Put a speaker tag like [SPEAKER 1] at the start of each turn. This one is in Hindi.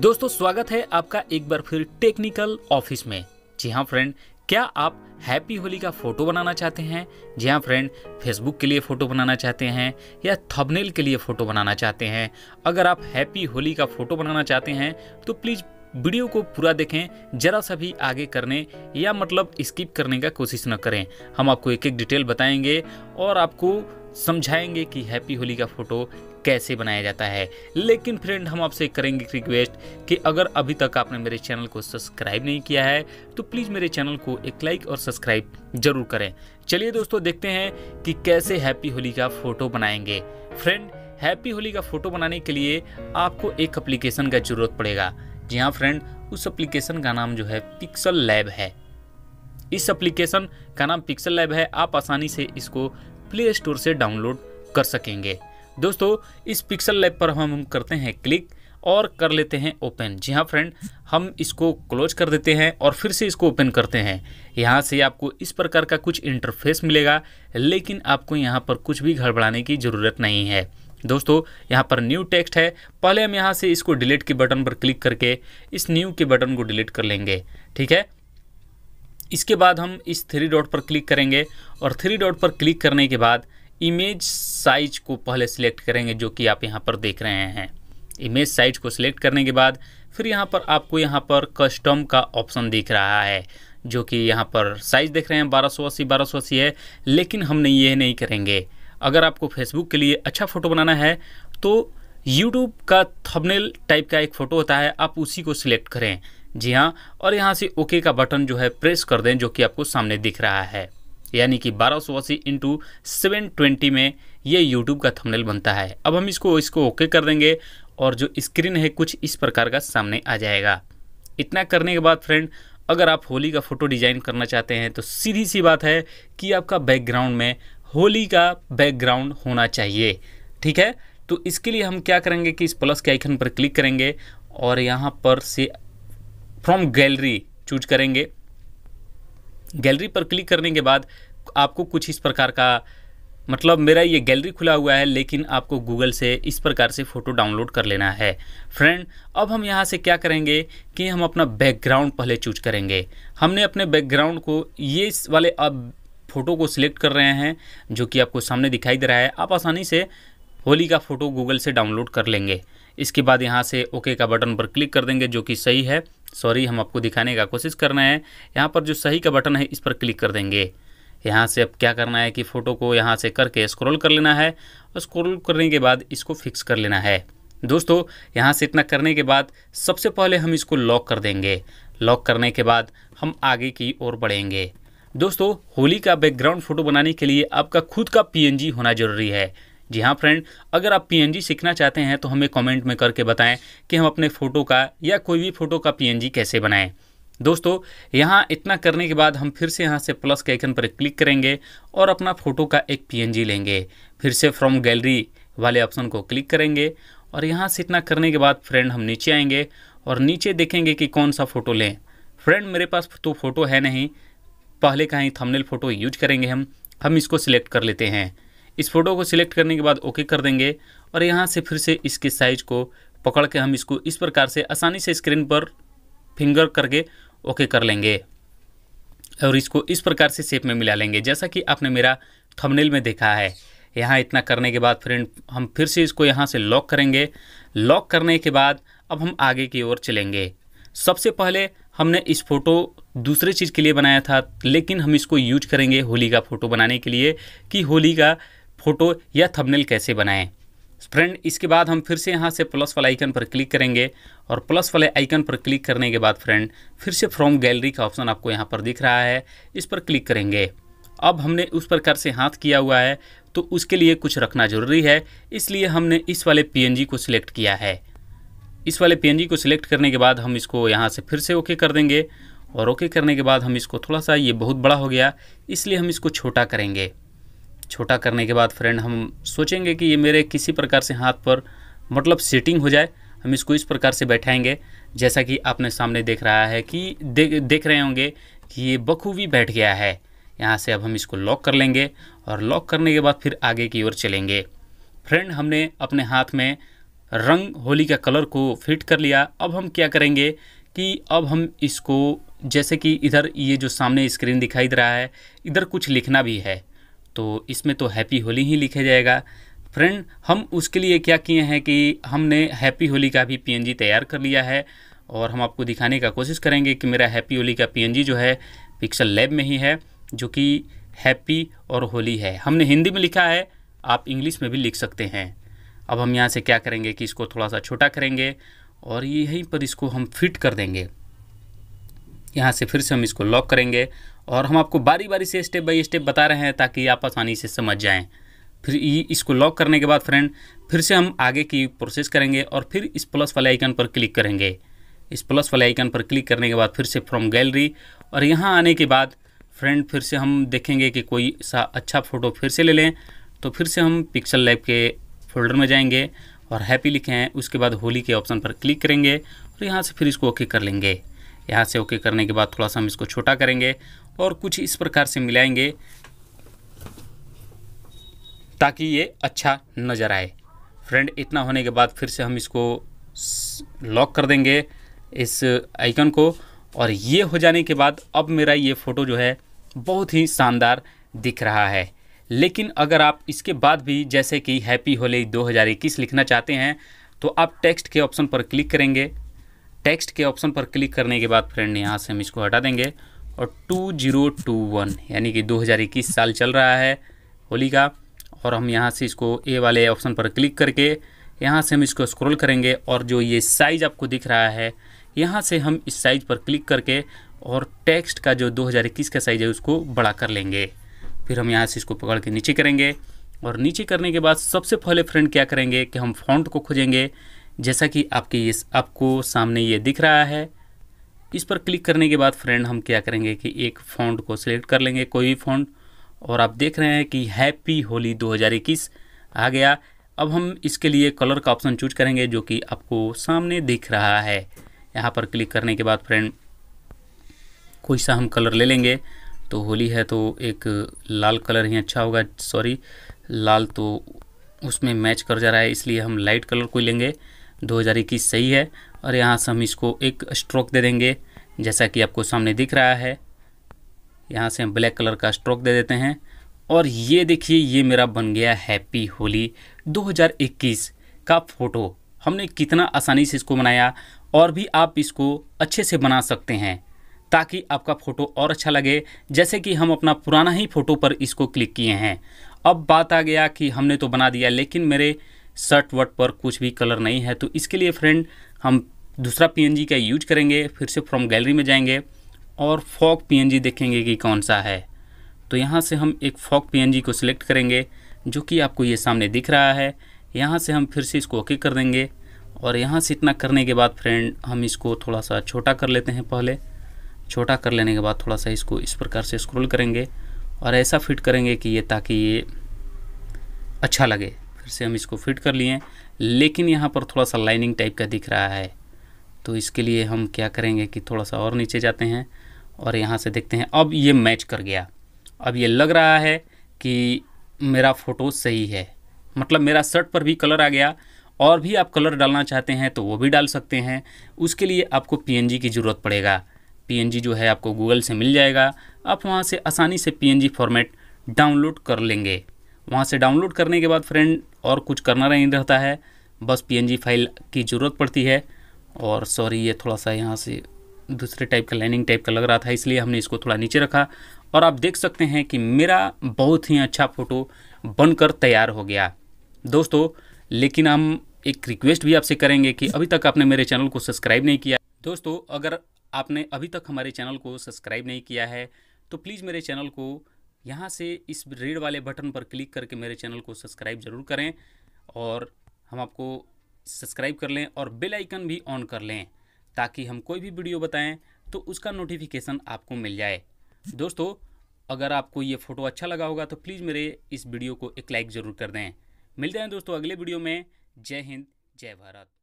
[SPEAKER 1] दोस्तों स्वागत है आपका एक बार फिर टेक्निकल ऑफिस में जी हाँ फ्रेंड क्या आप हैप्पी होली का फोटो बनाना चाहते हैं जी हाँ फ्रेंड फेसबुक के लिए फ़ोटो बनाना चाहते हैं या थंबनेल के लिए फ़ोटो बनाना चाहते हैं अगर आप हैप्पी होली का फ़ोटो बनाना चाहते हैं तो प्लीज़ वीडियो को पूरा देखें जरा सा भी आगे करने या मतलब स्किप करने का कोशिश न करें हम आपको एक एक डिटेल बताएंगे और आपको समझाएंगे कि हैप्पी होली का फ़ोटो कैसे बनाया जाता है लेकिन फ्रेंड हम आपसे करेंगे रिक्वेस्ट कि अगर अभी तक आपने मेरे चैनल को सब्सक्राइब नहीं किया है तो प्लीज़ मेरे चैनल को एक लाइक और सब्सक्राइब जरूर करें चलिए दोस्तों देखते हैं कि कैसे हैप्पी होली का फ़ोटो बनाएंगे फ्रेंड हैप्पी होली का फ़ोटो बनाने के लिए आपको एक अप्लीकेशन का ज़रूरत पड़ेगा जी हाँ फ्रेंड उस अप्लीकेशन का नाम जो है पिक्सल लैब है इस एप्लीकेशन का नाम पिक्सल लैब है आप आसानी से इसको प्ले स्टोर से डाउनलोड कर सकेंगे दोस्तों इस पिक्सल लैब पर हम करते हैं क्लिक और कर लेते हैं ओपन जी हाँ फ्रेंड हम इसको क्लोज कर देते हैं और फिर से इसको ओपन करते हैं यहाँ से आपको इस प्रकार का कुछ इंटरफेस मिलेगा लेकिन आपको यहाँ पर कुछ भी गड़बड़ाने की ज़रूरत नहीं है दोस्तों यहाँ पर न्यू टेक्स्ट है पहले हम यहाँ से इसको डिलीट के बटन पर क्लिक करके इस न्यू के बटन को डिलीट कर लेंगे ठीक है इसके बाद हम इस थ्री डॉट पर क्लिक करेंगे और थ्री डॉट पर क्लिक करने के बाद इमेज साइज को पहले सिलेक्ट करेंगे जो कि आप यहाँ पर देख रहे हैं इमेज साइज को सिलेक्ट करने के बाद फिर यहाँ पर आपको यहाँ पर कस्टम का ऑप्शन दिख रहा है जो कि यहाँ पर साइज़ देख रहे हैं 1280 अस्सी है लेकिन हमने ये नहीं करेंगे अगर आपको फेसबुक के लिए अच्छा फ़ोटो बनाना है तो यूट्यूब का थंबनेल टाइप का एक फ़ोटो होता है आप उसी को सिलेक्ट करें जी हाँ और यहाँ से ओके का बटन जो है प्रेस कर दें जो कि आपको सामने दिख रहा है यानी कि बारह सौ अस्सी इंटू सेवन ट्वेंटी में ये यूट्यूब का थंबनेल बनता है अब हम इसको इसको ओके कर देंगे और जो स्क्रीन है कुछ इस प्रकार का सामने आ जाएगा इतना करने के बाद फ्रेंड अगर आप होली का फ़ोटो डिज़ाइन करना चाहते हैं तो सीधी सी बात है कि आपका बैकग्राउंड में होली का बैकग्राउंड होना चाहिए ठीक है तो इसके लिए हम क्या करेंगे कि इस प्लस के आइकन पर क्लिक करेंगे और यहाँ पर से फ्रॉम गैलरी चूज करेंगे गैलरी पर क्लिक करने के बाद आपको कुछ इस प्रकार का मतलब मेरा ये गैलरी खुला हुआ है लेकिन आपको गूगल से इस प्रकार से फ़ोटो डाउनलोड कर लेना है फ्रेंड अब हम यहाँ से क्या करेंगे कि हम अपना बैकग्राउंड पहले चूज करेंगे हमने अपने बैकग्राउंड को ये वाले अब फ़ोटो को सिलेक्ट कर रहे हैं जो कि आपको सामने दिखाई दे रहा है आप आसानी से होली का फ़ोटो गूगल से डाउनलोड कर लेंगे इसके बाद यहाँ से ओके का बटन पर क्लिक कर देंगे जो कि सही है सॉरी हम आपको दिखाने का कोशिश कर रहे हैं यहाँ पर जो सही का बटन है इस पर क्लिक कर देंगे यहाँ से अब क्या करना है कि फ़ोटो को यहाँ से करके स्क्रॉल कर लेना है और स्क्रॉल करने के बाद इसको फिक्स कर लेना है दोस्तों यहाँ से इतना करने के बाद सबसे पहले हम इसको लॉक कर देंगे लॉक करने के बाद हम आगे की ओर बढ़ेंगे दोस्तों होली का बैकग्राउंड फ़ोटो बनाने के लिए आपका खुद का पी होना ज़रूरी है जी हाँ फ्रेंड अगर आप जी सीखना चाहते हैं तो हमें कमेंट में करके बताएं कि हम अपने फ़ोटो का या कोई भी फ़ोटो का जी कैसे बनाएं दोस्तों यहाँ इतना करने के बाद हम फिर से यहाँ से प्लस के आइकन पर क्लिक करेंगे और अपना फ़ोटो का एक पी लेंगे फिर से फ्रॉम गैलरी वाले ऑप्शन को क्लिक करेंगे और यहाँ से इतना करने के बाद फ्रेंड हम नीचे आएंगे और नीचे देखेंगे कि कौन सा फ़ोटो लें फ्रेंड मेरे पास तो फ़ोटो है नहीं पहले का ही थमनेल फ़ोटो यूज करेंगे हम हम इसको सिलेक्ट कर लेते हैं इस फ़ोटो को सिलेक्ट करने के बाद ओके कर देंगे और यहाँ से फिर से इसके साइज़ को पकड़ के हम इसको इस प्रकार से आसानी से स्क्रीन पर फिंगर करके ओके कर लेंगे और इसको इस प्रकार से शेप में मिला लेंगे जैसा कि आपने मेरा थंबनेल में देखा है यहाँ इतना करने के बाद फ्रेंड हम फिर से इसको यहाँ से लॉक करेंगे लॉक करने के बाद अब हम आगे की ओर चलेंगे सबसे पहले हमने इस फोटो दूसरे चीज़ के लिए बनाया था लेकिन हम इसको यूज करेंगे होली का फ़ोटो बनाने के लिए कि होली का फ़ोटो या थंबनेल कैसे बनाएं फ्रेंड इसके बाद हम फिर से यहाँ से प्लस वाले आइकन पर क्लिक करेंगे और प्लस वाले आइकन पर क्लिक करने के बाद फ्रेंड फिर से फ्रॉम गैलरी का ऑप्शन आपको यहाँ पर दिख रहा है इस पर क्लिक करेंगे अब हमने उस प्रकार से हाथ किया हुआ है तो उसके लिए कुछ रखना ज़रूरी है इसलिए हमने इस वाले पी को सिलेक्ट किया है इस वाले पी को सिलेक्ट करने के बाद हम इसको यहाँ से फिर से ओके कर देंगे और ओके करने के बाद हम इसको थोड़ा सा ये बहुत बड़ा हो गया इसलिए हम इसको छोटा करेंगे छोटा करने के बाद फ्रेंड हम सोचेंगे कि ये मेरे किसी प्रकार से हाथ पर मतलब सेटिंग हो जाए हम इसको इस प्रकार से बैठाएंगे जैसा कि आपने सामने देख रहा है कि दे, देख रहे होंगे कि ये बखूबी बैठ गया है यहाँ से अब हम इसको लॉक कर लेंगे और लॉक करने के बाद फिर आगे की ओर चलेंगे फ्रेंड हमने अपने हाथ में रंग होली का कलर को फिट कर लिया अब हम क्या करेंगे कि अब हम इसको जैसे कि इधर ये जो सामने स्क्रीन दिखाई दे रहा है इधर कुछ लिखना भी है तो इसमें तो हैप्पी होली ही लिखा जाएगा फ्रेंड हम उसके लिए क्या किए हैं कि हमने हैप्पी होली का भी पीएनजी तैयार कर लिया है और हम आपको दिखाने का कोशिश करेंगे कि मेरा हैप्पी होली का पीएनजी जो है पिक्सल लैब में ही है जो कि हैप्पी और होली है हमने हिंदी में लिखा है आप इंग्लिश में भी लिख सकते हैं अब हम यहाँ से क्या करेंगे कि इसको थोड़ा सा छोटा करेंगे और यहीं पर इसको हम फिट कर देंगे यहाँ से फिर से हम इसको लॉक करेंगे और हम आपको बारी बारी से स्टेप बाई स्टेप बता रहे हैं ताकि आप आसानी से समझ जाएँ फिर इसको लॉक करने के बाद फ्रेंड फिर से हम आगे की प्रोसेस करेंगे और फिर इस प्लस वाले आइकन पर क्लिक करेंगे इस प्लस वाले आइकन पर क्लिक करने के बाद फिर से फ्रॉम गैलरी और यहाँ आने के बाद फ्रेंड फिर से हम देखेंगे कि कोई सा अच्छा फ़ोटो फिर से ले लें तो फिर से हम पिक्सल लैब के फोल्डर में जाएंगे और हैप्पी लिखे हैं उसके बाद होली के ऑप्शन पर क्लिक करेंगे और यहाँ से फिर इसको ओके कर लेंगे यहाँ से ओके करने के बाद थोड़ा सा हम इसको छोटा करेंगे और कुछ इस प्रकार से मिलाएंगे ताकि ये अच्छा नज़र आए फ्रेंड इतना होने के बाद फिर से हम इसको लॉक कर देंगे इस आइकन को और ये हो जाने के बाद अब मेरा ये फ़ोटो जो है बहुत ही शानदार दिख रहा है लेकिन अगर आप इसके बाद भी जैसे कि हैप्पी होली 2021 लिखना चाहते हैं तो आप टेक्स्ट के ऑप्शन पर क्लिक करेंगे टेक्स्ट के ऑप्शन पर क्लिक करने के बाद फ्रेंड यहाँ से हम इसको हटा देंगे और टू जीरो टू वन यानी कि दो हज़ार इक्कीस साल चल रहा है होली का और हम यहाँ से इसको ए वाले ऑप्शन पर क्लिक करके यहाँ से हम इसको स्क्रॉल करेंगे और जो ये साइज़ आपको दिख रहा है यहाँ से हम इस साइज़ पर क्लिक करके और टेक्स्ट का जो 2021 का साइज़ है उसको बड़ा कर लेंगे फिर हम यहाँ से इसको पकड़ के नीचे करेंगे और नीचे करने के बाद सबसे पहले फ्रेंड क्या करेंगे कि हम फॉन्ट को खोजेंगे जैसा कि आपके ये आपको सामने ये दिख रहा है इस पर क्लिक करने के बाद फ्रेंड हम क्या करेंगे कि एक फ़ॉन्ट को सिलेक्ट कर लेंगे कोई भी फ़ॉन्ट और आप देख रहे हैं कि हैप्पी होली 2021 आ गया अब हम इसके लिए कलर का ऑप्शन चूज करेंगे जो कि आपको सामने दिख रहा है यहाँ पर क्लिक करने के बाद फ्रेंड कोई सा हम कलर ले लेंगे तो होली है तो एक लाल कलर ही अच्छा होगा सॉरी लाल तो उसमें मैच कर जा रहा है इसलिए हम लाइट कलर को लेंगे 2021 सही है और यहाँ से हम इसको एक स्ट्रोक दे देंगे जैसा कि आपको सामने दिख रहा है यहाँ से हम ब्लैक कलर का स्ट्रोक दे देते हैं और ये देखिए ये मेरा बन गया हैप्पी होली 2021 का फ़ोटो हमने कितना आसानी से इसको बनाया और भी आप इसको अच्छे से बना सकते हैं ताकि आपका फ़ोटो और अच्छा लगे जैसे कि हम अपना पुराना ही फ़ोटो पर इसको क्लिक किए हैं अब बात आ गया कि हमने तो बना दिया लेकिन मेरे शर्ट वर्ट पर कुछ भी कलर नहीं है तो इसके लिए फ्रेंड हम दूसरा पीएनजी का यूज करेंगे फिर से फ्रॉम गैलरी में जाएंगे और फॉक पीएनजी देखेंगे कि कौन सा है तो यहाँ से हम एक फॉक पीएनजी को सिलेक्ट करेंगे जो कि आपको ये सामने दिख रहा है यहाँ से हम फिर से इसको ओके कर देंगे और यहाँ से इतना करने के बाद फ्रेंड हम इसको थोड़ा सा छोटा कर लेते हैं पहले छोटा कर लेने के बाद थोड़ा सा इसको इस प्रकार से स्क्रॉल करेंगे और ऐसा फिट करेंगे कि ये ताकि ये अच्छा लगे फिर से हम इसको फिट कर लिए लेकिन यहाँ पर थोड़ा सा लाइनिंग टाइप का दिख रहा है तो इसके लिए हम क्या करेंगे कि थोड़ा सा और नीचे जाते हैं और यहाँ से देखते हैं अब ये मैच कर गया अब ये लग रहा है कि मेरा फ़ोटो सही है मतलब मेरा शर्ट पर भी कलर आ गया और भी आप कलर डालना चाहते हैं तो वो भी डाल सकते हैं उसके लिए आपको पीएनजी की ज़रूरत पड़ेगा पीएनजी जो है आपको गूगल से मिल जाएगा आप वहाँ से आसानी से पीएनजी फॉर्मेट डाउनलोड कर लेंगे वहाँ से डाउनलोड करने के बाद फ्रेंड और कुछ करना नहीं रहता है बस पीएनजी फाइल की ज़रूरत पड़ती है और सॉरी ये थोड़ा सा यहाँ से दूसरे टाइप का लाइनिंग टाइप का लग रहा था इसलिए हमने इसको थोड़ा नीचे रखा और आप देख सकते हैं कि मेरा बहुत ही अच्छा फ़ोटो बनकर तैयार हो गया दोस्तों लेकिन हम एक रिक्वेस्ट भी आपसे करेंगे कि अभी तक आपने मेरे चैनल को सब्सक्राइब नहीं किया दोस्तों अगर आपने अभी तक हमारे चैनल को सब्सक्राइब नहीं किया है तो प्लीज़ मेरे चैनल को यहाँ से इस रेड वाले बटन पर क्लिक करके मेरे चैनल को सब्सक्राइब ज़रूर करें और हम आपको सब्सक्राइब कर लें और बेल आइकन भी ऑन कर लें ताकि हम कोई भी वीडियो बताएं तो उसका नोटिफिकेशन आपको मिल जाए दोस्तों अगर आपको ये फ़ोटो अच्छा लगा होगा तो प्लीज़ मेरे इस वीडियो को एक लाइक ज़रूर कर दें मिलते हैं दोस्तों अगले वीडियो में जय हिंद जय भारत